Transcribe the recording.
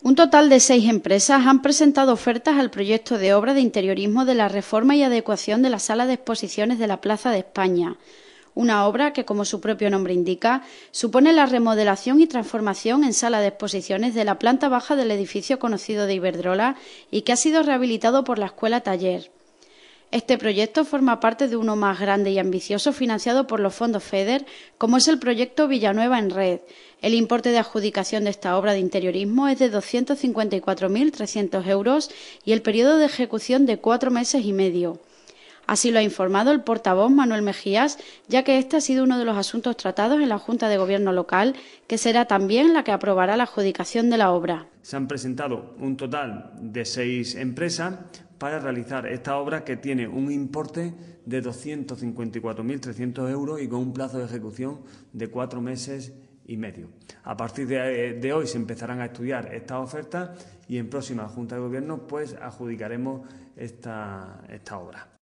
Un total de seis empresas han presentado ofertas al proyecto de obra de interiorismo de la reforma y adecuación de la sala de exposiciones de la Plaza de España, una obra que, como su propio nombre indica, supone la remodelación y transformación en sala de exposiciones de la planta baja del edificio conocido de Iberdrola y que ha sido rehabilitado por la Escuela Taller. Este proyecto forma parte de uno más grande y ambicioso financiado por los fondos FEDER, como es el proyecto Villanueva en Red. El importe de adjudicación de esta obra de interiorismo es de 254.300 euros y el periodo de ejecución de cuatro meses y medio. Así lo ha informado el portavoz Manuel Mejías, ya que este ha sido uno de los asuntos tratados en la Junta de Gobierno local, que será también la que aprobará la adjudicación de la obra. Se han presentado un total de seis empresas para realizar esta obra que tiene un importe de 254.300 euros y con un plazo de ejecución de cuatro meses y medio. A partir de, hoy se empezarán a estudiar estas ofertas y en próxima Junta de Gobierno pues adjudicaremos esta obra.